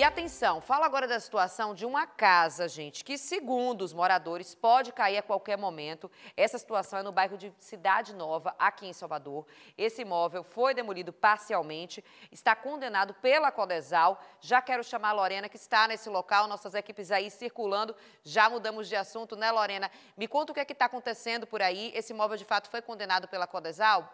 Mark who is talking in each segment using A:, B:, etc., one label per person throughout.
A: E atenção, fala agora da situação de uma casa, gente, que segundo os moradores pode cair a qualquer momento. Essa situação é no bairro de Cidade Nova, aqui em Salvador. Esse imóvel foi demolido parcialmente, está condenado pela Codesal. Já quero chamar a Lorena, que está nesse local, nossas equipes aí circulando. Já mudamos de assunto, né, Lorena? Me conta o que é que está acontecendo por aí. Esse imóvel, de fato, foi condenado pela Codesal?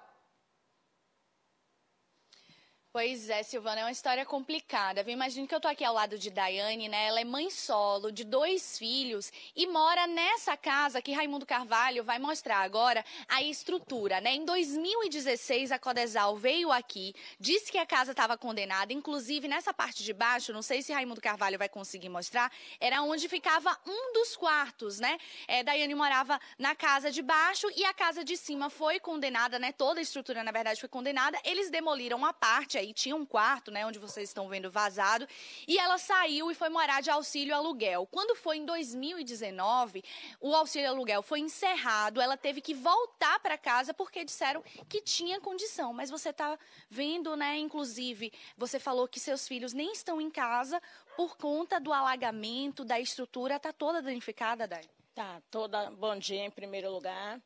A: Pois é, Silvana, é uma história complicada. Eu imagino que eu tô aqui ao lado de Daiane, né? Ela é mãe solo, de dois filhos, e mora nessa casa que Raimundo Carvalho vai mostrar agora a estrutura, né? Em 2016, a Codesal veio aqui, disse que a casa estava condenada, inclusive nessa parte de baixo, não sei se Raimundo Carvalho vai conseguir mostrar, era onde ficava um dos quartos, né? É, Daiane morava na casa de baixo e a casa de cima foi condenada, né? Toda a estrutura, na verdade, foi condenada. Eles demoliram a parte aí aí tinha um quarto, né, onde vocês estão vendo vazado, e ela saiu e foi morar de auxílio aluguel. Quando foi em 2019, o auxílio aluguel foi encerrado, ela teve que voltar para casa porque disseram que tinha condição. Mas você está vendo, né, inclusive, você falou que seus filhos nem estão em casa por conta do alagamento, da estrutura, está toda danificada, Dai?
B: Tá, toda. Bom dia, em primeiro lugar.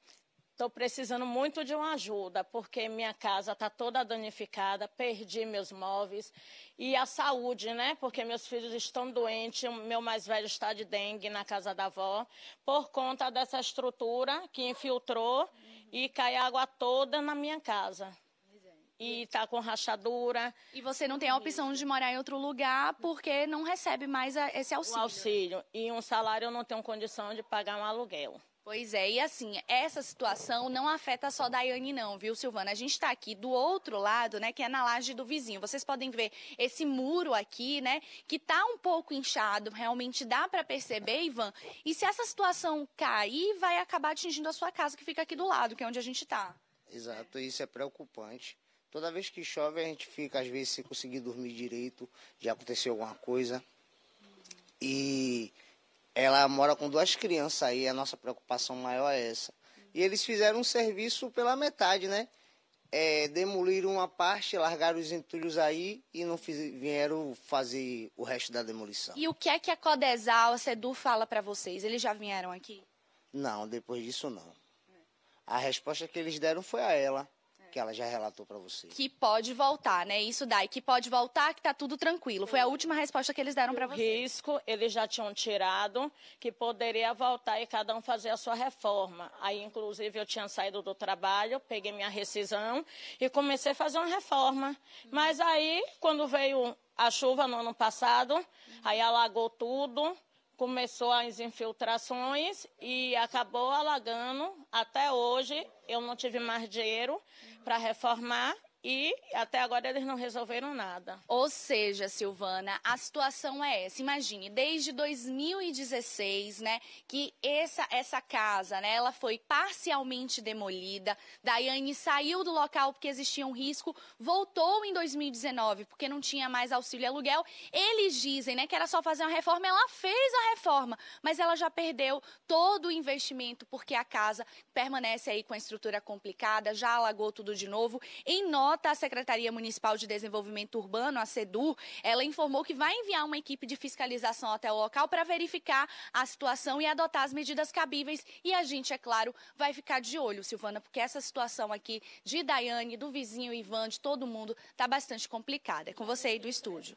B: Estou precisando muito de uma ajuda, porque minha casa está toda danificada, perdi meus móveis e a saúde, né? Porque meus filhos estão doentes, o meu mais velho está de dengue na casa da avó, por conta dessa estrutura que infiltrou uhum. e cai água toda na minha casa. E está com rachadura. E você não tem a opção de morar em outro lugar porque não recebe mais ah, esse auxílio. O auxílio. E um salário eu não tenho condição de pagar um aluguel.
A: Pois é, e assim, essa situação não afeta só Daiane não, viu, Silvana? A gente está aqui do outro lado, né, que é na laje do vizinho. Vocês podem ver esse muro aqui, né, que tá um pouco inchado, realmente dá para perceber, Ivan. E se essa situação cair, vai acabar atingindo a sua casa, que fica aqui do lado, que é onde a gente está.
C: Exato, isso é preocupante. Toda vez que chove, a gente fica, às vezes, sem conseguir dormir direito, já aconteceu alguma coisa. E ela mora com duas crianças aí, a nossa preocupação maior é essa. E eles fizeram um serviço pela metade, né? É, demoliram uma parte, largaram os entulhos aí e não fiz, vieram fazer o resto da demolição.
A: E o que é que a Codesal, a Sedu fala para vocês? Eles já vieram aqui?
C: Não, depois disso não. A resposta que eles deram foi a ela que ela já relatou para você. Que
A: pode voltar, né? Isso daí, que pode voltar, que tá tudo tranquilo. Foi a última resposta
B: que eles deram para você. Risco, eles já tinham tirado, que poderia voltar e cada um fazer a sua reforma. Aí, inclusive, eu tinha saído do trabalho, peguei minha rescisão e comecei a fazer uma reforma. Mas aí, quando veio a chuva no ano passado, aí alagou tudo começou as infiltrações e acabou alagando. Até hoje eu não tive mais dinheiro para reformar e até agora eles não resolveram nada. Ou seja, Silvana, a
A: situação é essa. Imagine, desde 2016, né, que essa essa casa, né, ela foi parcialmente demolida. Daiane saiu do local porque existia um risco, voltou em 2019 porque não tinha mais auxílio aluguel. Eles dizem, né, que era só fazer uma reforma, ela fez a reforma, mas ela já perdeu todo o investimento porque a casa permanece aí com a estrutura complicada, já alagou tudo de novo. Em nós nota, a Secretaria Municipal de Desenvolvimento Urbano, a SEDUR, ela informou que vai enviar uma equipe de fiscalização até o local para verificar a situação e adotar as medidas cabíveis. E a gente, é claro, vai ficar de olho, Silvana, porque essa situação aqui de Daiane, do vizinho Ivan, de todo mundo, está bastante complicada. É com você aí do estúdio.